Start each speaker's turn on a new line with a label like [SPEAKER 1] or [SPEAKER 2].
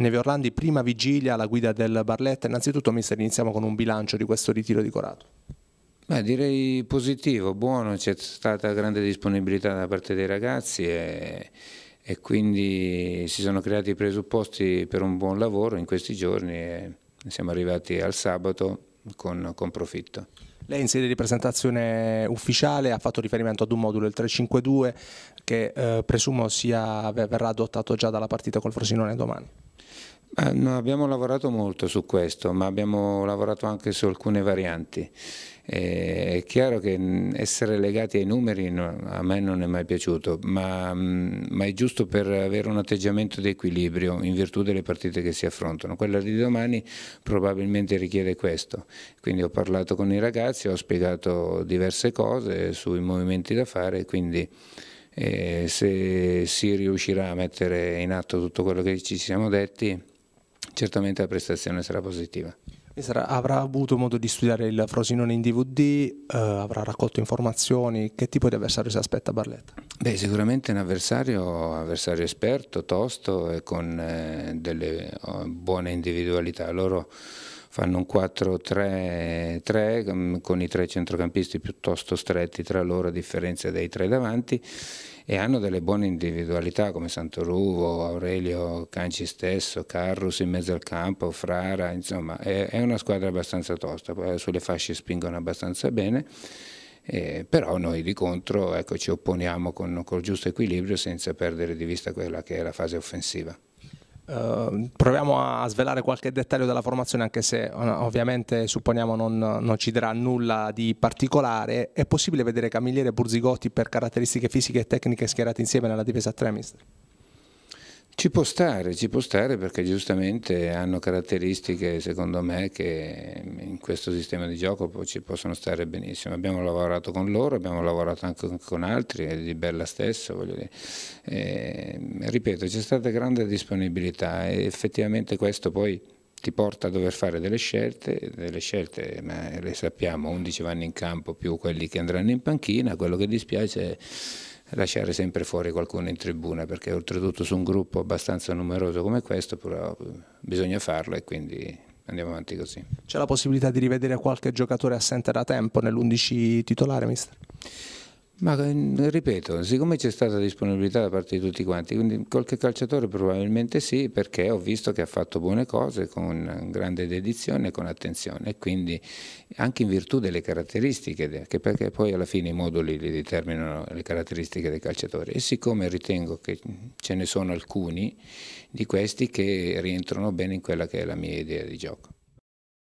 [SPEAKER 1] Neve Orlandi, prima vigilia alla guida del Barletta. Innanzitutto, mister, iniziamo con un bilancio di questo ritiro di Corato.
[SPEAKER 2] Beh, direi positivo, buono, c'è stata grande disponibilità da parte dei ragazzi e, e, quindi si sono creati i presupposti per un buon lavoro in questi giorni e siamo arrivati al sabato con, con profitto.
[SPEAKER 1] Lei in sede di presentazione ufficiale ha fatto riferimento ad un modulo, il 352, che eh, presumo sia, verrà adottato già dalla partita col Frosinone domani.
[SPEAKER 2] Eh, no, abbiamo lavorato molto su questo, ma abbiamo lavorato anche su alcune varianti. Eh, è chiaro che mm, essere legati ai numeri a me non è mai piaciuto, ma, mm, ma, è giusto per avere un atteggiamento di equilibrio in virtù delle partite che si affrontano. Quella di domani probabilmente richiede questo. Quindi ho parlato con i ragazzi, ho spiegato diverse cose sui movimenti da fare, quindi eh, se si riuscirà a mettere in atto tutto quello che ci siamo detti certamente la prestazione sarà positiva.
[SPEAKER 1] Sarà, avrà avuto modo di studiare il Frosinone in DVD, eh, avrà raccolto informazioni, che tipo di avversario si aspetta
[SPEAKER 2] Barletta? Beh, sicuramente un avversario, avversario esperto, tosto e con eh, delle eh, buone individualità. Loro fanno un 4-3-3 mm, con i tre centrocampisti piuttosto stretti tra loro a differenza dei tre davanti e hanno delle buone individualità come Santoruvo, Aurelio Canci stesso, Carrus in mezzo al campo, Frara, insomma è, una squadra abbastanza tosta, sulle fasce spingono abbastanza bene. Eh, però noi di contro ecco, ci opponiamo con, col giusto equilibrio senza perdere di vista quella che è la fase offensiva.
[SPEAKER 1] Ehm, proviamo a svelare qualche dettaglio della formazione, anche se eh, ovviamente supponiamo non, non, ci darà nulla di particolare. È possibile vedere Camigliere e Burzigotti per caratteristiche fisiche e tecniche schierate insieme nella difesa a tre, mister?
[SPEAKER 2] Ci può stare, ci può stare perché giustamente hanno caratteristiche secondo me che in questo sistema di gioco ci possono stare benissimo. Abbiamo lavorato con loro, abbiamo lavorato anche con altri, di Bella stesso. E, ehm, ripeto, c'è stata grande disponibilità e effettivamente questo poi ti porta a dover fare delle scelte, delle scelte ma le sappiamo, 11 vanno in campo più quelli che andranno in panchina, quello che dispiace è lasciare sempre fuori qualcuno in tribuna perché oltretutto su un gruppo abbastanza numeroso come questo però bisogna farlo e quindi andiamo avanti così.
[SPEAKER 1] C'è la possibilità di rivedere qualche giocatore assente da tempo nell'undici titolare mister?
[SPEAKER 2] Ma eh, ripeto, siccome c'è stata disponibilità da parte di tutti quanti, quindi qualche calciatore probabilmente sì, perché ho visto che ha fatto buone cose con grande dedizione e con attenzione, quindi anche in virtù delle caratteristiche, che perché poi alla fine i moduli li determinano le caratteristiche dei calciatori. E siccome ritengo che ce ne sono alcuni di questi che rientrano bene in quella che è la mia idea di gioco.